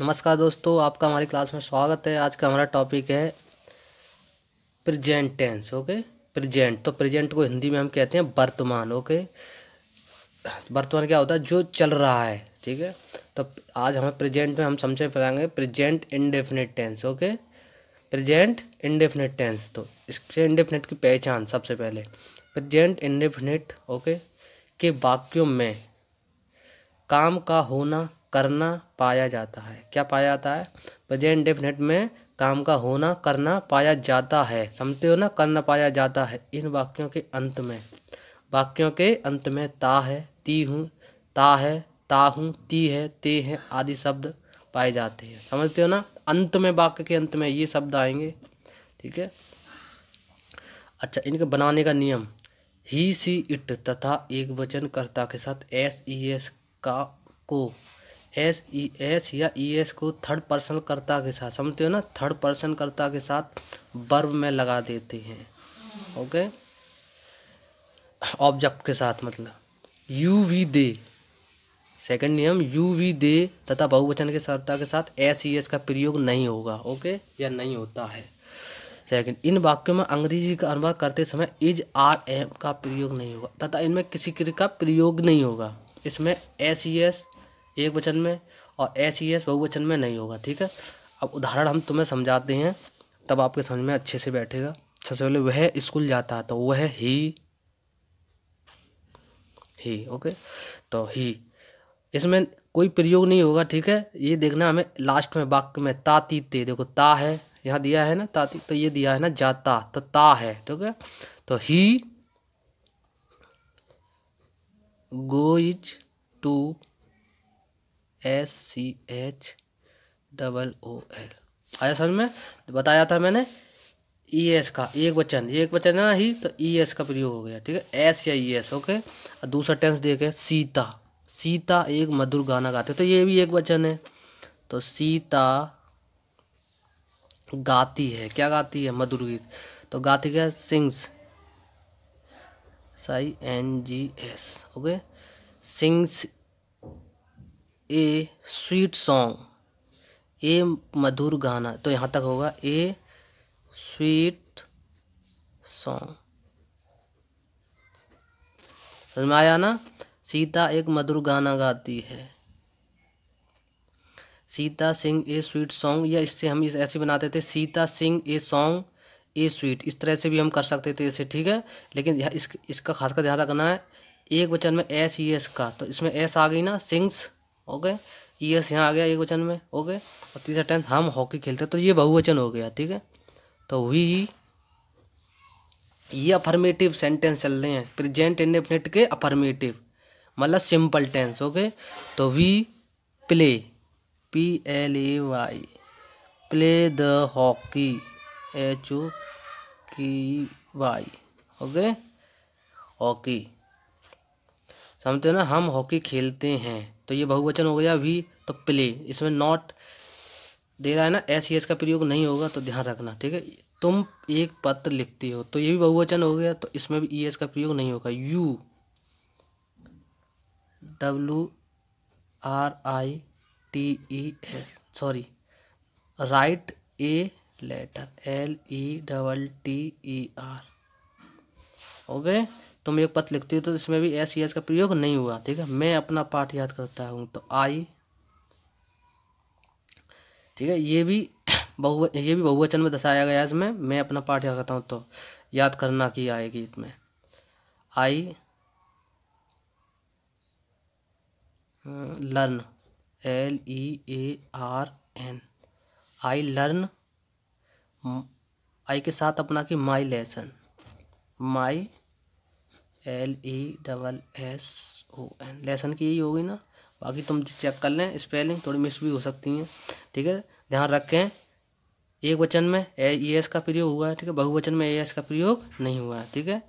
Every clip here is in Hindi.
नमस्कार दोस्तों आपका हमारी क्लास में स्वागत है आज का हमारा टॉपिक है प्रेजेंट टेंस ओके प्रेजेंट तो प्रेजेंट को हिंदी में हम कहते हैं वर्तमान ओके वर्तमान क्या होता है जो चल रहा है ठीक है तो आज हमें प्रेजेंट में हम समझे पाएंगे present indefinite tense okay present indefinite tense तो इस इनडेफिनेट की पहचान सबसे पहले प्रेजेंट इनडेफिनिट ओके के वाक्यों में काम का होना करना पाया जाता है क्या पाया जाता है प्रेजेंट डेफिनेट में काम का होना करना पाया जाता है समझते हो ना करना पाया जाता है इन वाक्यों के अंत में वाक्यों के अंत में ता है ती हूँ ता है ता हूँ ती है ते है आदि शब्द पाए जाते हैं समझते हो ना अंत में वाक्य के अंत में ये शब्द आएंगे ठीक है अच्छा इनके बनाने का नियम ही सी इट तथा एक वचन कर्ता के साथ एस ई एस का को एस ई एस या ई e एस को थर्ड पर्सन कर्ता के साथ समझते हो ना थर्ड पर्सन कर्ता के साथ वर्ब में लगा देते हैं ओके ऑब्जेक्ट के साथ मतलब यू वी दे सेकंड नियम यू वी दे तथा बहुवचन के सर्ता के साथ एस ई एस का प्रयोग नहीं होगा ओके या नहीं होता है सेकंड इन वाक्यों में अंग्रेजी का अनुवाद करते समय इज आर एम का प्रयोग नहीं होगा तथा इनमें किसी क्रिया का प्रयोग नहीं होगा इसमें एस ई एस एक वचन में और एच ई एस बहुवचन में नहीं होगा ठीक है अब उदाहरण हम तुम्हें समझाते हैं तब आपके समझ में अच्छे से बैठेगा सबसे पहले वह स्कूल जाता है तो वह ही ही ओके तो ही इसमें कोई प्रयोग नहीं होगा ठीक है ये देखना हमें लास्ट में वाक्य में ताती ते देखो ता है यहाँ दिया है ना ताती तो ये दिया है ना जाता तो ता है ठीक है तो he goes to S C H double O L आया समझ में तो बताया था मैंने ई e एस का एक वचन एक वचन है ना ही तो ई e एस का प्रयोग हो गया ठीक है एस या ई एस ओके और दूसरा टेंस देखे सीता सीता एक मधुर गाना गाते तो ये भी एक वचन है तो सीता गाती है क्या गाती है मधुर गीत तो गाती क्या sings S I N G S okay sings a sweet song a मधुर गाना तो यहाँ तक होगा ए स्वीट सॉन्ग समझ में आया ना सीता एक मधुर गाना गाती है Sita sings a sweet song या इससे हम इस ऐसे बनाते थे Sita sings a song a sweet इस तरह से भी हम कर सकते थे इसे ठीक है लेकिन इस, इसका खासकर ध्यान रखना है एक वचन में एस ई एस का तो इसमें एस आ गई ना सिंग्स ओके यस e यहाँ आ गया एक वचन में ओके और तीसरा टेंस हम हॉकी खेलते तो ये बहुवचन हो गया ठीक है तो वी ये अफर्मेटिव सेंटेंस चल रहे हैं प्रेजेंट इंडेफिनिट के अफर्मेटिव मतलब सिंपल टेंस ओके तो we play P L A Y play the hockey H O K E Y okay hockey समझते ना हम हॉकी खेलते हैं तो ये बहुवचन हो गया वी तो प्ले इसमें नॉट दे रहा है ना एस एस का प्रयोग नहीं होगा तो ध्यान रखना ठीक है तुम एक पत्र लिखती हो तो ये भी बहुवचन हो गया तो इसमें भी ई e, एस का प्रयोग नहीं होगा you W R I T E S sorry write a letter L E double T E R okay तो मैं एक पत्र लिखती हूँ तो इसमें भी एस एस e, का प्रयोग नहीं हुआ ठीक है मैं अपना पाठ याद करता हूँ तो आई ठीक है ये भी बहु ये भी बहुवचन में दर्शाया गया इसमें मैं अपना पाठ याद करता हूँ तो याद करना की आएगी इसमें I learn L E A R N I learn I के साथ अपना की my lesson my L E double S O N lesson की यही होगी ना बाकी तुम चेक कर लें स्पेलिंग थोड़ी मिस भी हो सकती हैं ठीक है ध्यान रखें एक वचन में ए एस e का प्रयोग हुआ है ठीक है बहुवचन में ए एस e का प्रयोग नहीं हुआ है ठीक है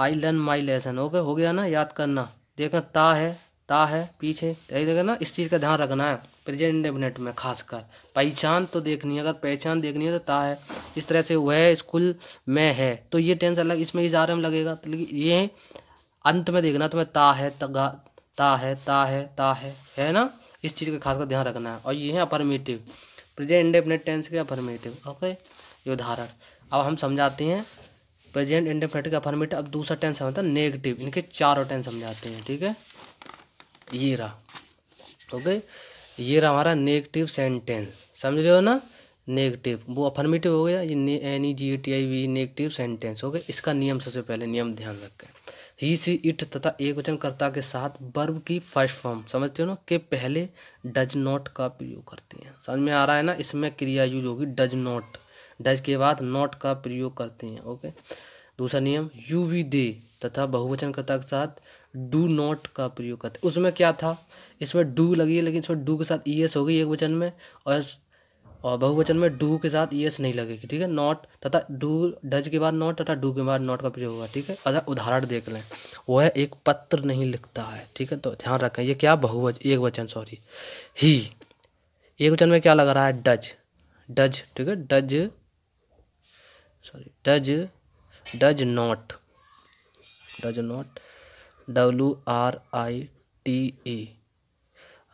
I learn my lesson okay हो गया ना याद करना देखना ता है ता है पीछे देखिएगा ना इस चीज़ का ध्यान रखना है प्रेजेंट इंडेफिनेट में खासकर पहचान तो देखनी है अगर पहचान देखनी है तो ता है इस तरह से वह स्कूल में है तो ये टेंस अलग इसमें इजारे में लगेगा तो लेकिन ये अंत में देखना तो मैं ता है तगा ता है ता है ता है है ना इस चीज़ का खासकर ध्यान रखना है और ये है अपरमेटिव प्रेजेंट इंडेफिनेट टेंस के अपरमेटिव ओके ये उदाहरण अब हम समझाते हैं प्रेजेंट इंडेफिनेट का अपरमेटिव अब दूसरा टेंस समझता है नेगेटिव मतलब इनके चारों टेंस समझाते हैं ठीक है ये रहा ओके ये रहा हमारा नेगेटिव सेंटेंस समझ रहे हो ना नेगेटिव वो अफर्मेटिव हो गया ये N E G T I V negative sentence okay इसका नियम सबसे पहले नियम ध्यान रखें ही सी इट तथा एक वचन कर्ता के साथ वर्ब की फर्स्ट फॉर्म समझते हो ना के पहले डज नॉट का प्रयोग करती हैं समझ में आ रहा है ना इसमें क्रिया यूज होगी डज नॉट डज के बाद नॉट का प्रयोग करते हैं ओके दूसरा नियम यू वी दे तथा बहुवचन कर्ता के साथ डू नॉट का प्रयोग करते उसमें क्या था इसमें डू लगी है लेकिन इसमें डू के साथ ई e एस होगी एक वचन में और और बहुवचन में डू के साथ ई e एस नहीं लगेगी ठीक है नॉट तथा डू डज के बाद नॉट तथा डू के बाद नॉट का प्रयोग होगा ठीक है अगर उदाहरण देख लें वह एक पत्र नहीं लिखता है ठीक है तो ध्यान रखें ये क्या बहुवच एक वचन सॉरी ही एक वचन में क्या लग रहा है डज डज ठीक है does sorry does does not does not W R I T E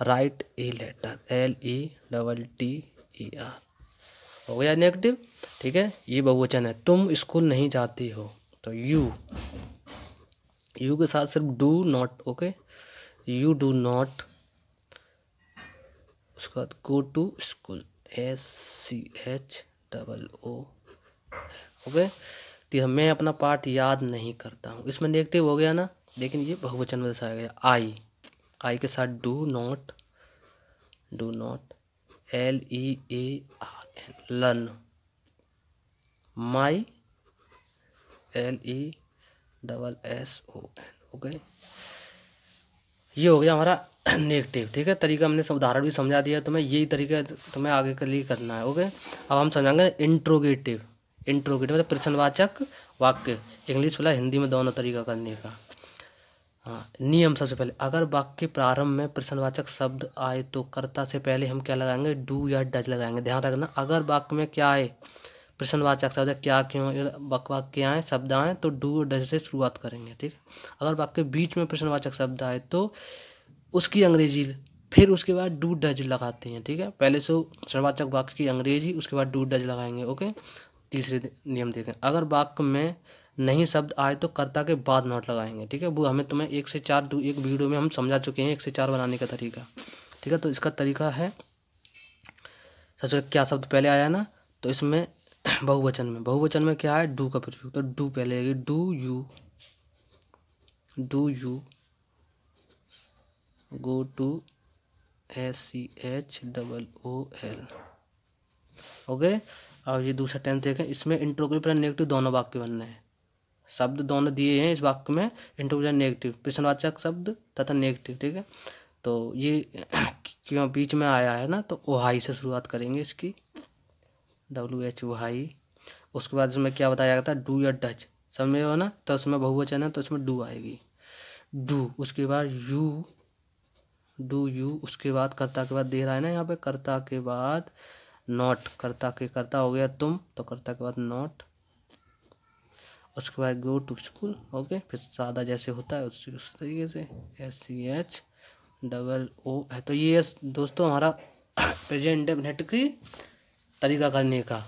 write a letter L E double T E R हो गया नेगेटिव ठीक है ये बहुवचन है तुम स्कूल नहीं जाती हो तो यू यू के साथ सिर्फ do not okay you do not उसके बाद go to school S C H double O okay मैं अपना पार्ट याद नहीं करता हूँ इसमें नेगेटिव हो गया ना लेकिन ये बहुवचन में दर्शाया गया आई आई के साथ do not do not L E A R N learn my L E double S O N okay ये हो गया हमारा नेगेटिव ठीक है तरीका हमने उदाहरण भी समझा दिया तुम्हें तो यही तरीका तुम्हें आगे के लिए करना है ओके अब हम समझाएंगे इंट्रोगेटिव इंट्रोगेटिव मतलब प्रश्नवाचक वाक्य इंग्लिश वाला हिंदी में दोनों तरीका करने का हाँ नियम सबसे पहले अगर वाक्य प्रारंभ में प्रश्नवाचक शब्द आए तो कर्ता से पहले हम क्या लगाएंगे डू या डज लगाएंगे ध्यान रखना अगर वाक्य में क्या आए प्रश्नवाचक शब्द क्या क्यों वक वाक्य आए शब्द आए तो डू डज से शुरुआत करेंगे ठीक अगर वाक्य बीच में प्रश्नवाचक शब्द आए तो उसकी अंग्रेजी फिर उसके बाद डू डज लगाते हैं ठीक है पहले से तो प्रश्नवाचक वाक्य की अंग्रेजी उसके बाद डू डज लगाएंगे ओके तीसरे नियम देखें अगर वाक्य में नहीं शब्द आए तो कर्ता के बाद नॉट लगाएंगे ठीक है वो हमें तुम्हें एक से चार एक वीडियो में हम समझा चुके हैं एक से चार बनाने का तरीका ठीक है तो इसका तरीका है सबसे क्या शब्द पहले आया ना तो इसमें बहुवचन में बहुवचन में क्या है डू का प्रयोग तो डू पहले आएगी do you do you go to S C H double O L okay और ये दूसरा टेंथ देखें इसमें इंट्रोग्री नेगेटिव दोनों वाक्य बनने हैं शब्द दोनों दिए हैं इस वाक्य में इंटरपोजन नेगेटिव प्रश्नवाचक शब्द तथा नेगेटिव ठीक है तो ये क्यों बीच में आया है ना तो ओहाई से शुरुआत करेंगे इसकी डब्ल्यू एच ओहाई उसके बाद इसमें क्या बताया जाता था डू या डच समझ हो ना तो उसमें बहुवचन है तो उसमें डू आएगी डू उसके बाद यू डू यू उसके बाद कर्ता के बाद दे रहा है ना यहाँ पे कर्ता के बाद नॉट कर्ता के कर्ता हो गया तुम तो कर्ता के बाद नॉट उसके बाद गो टू स्कूल ओके फिर सादा जैसे होता है उस उस तरीके से S C H double O है तो ये दोस्तों हमारा प्रेजेंट नेट की तरीका करने का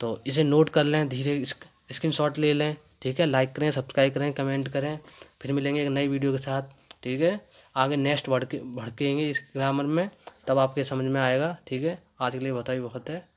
तो इसे नोट कर लें धीरे स्क्रीन शॉट ले लें ठीक है लाइक करें सब्सक्राइब करें कमेंट करें फिर मिलेंगे एक नई वीडियो के साथ ठीक है आगे नेक्स्ट भड़के भड़केंगे इस ग्रामर में तब आपके समझ में आएगा ठीक है आज के लिए बताइए बहुत है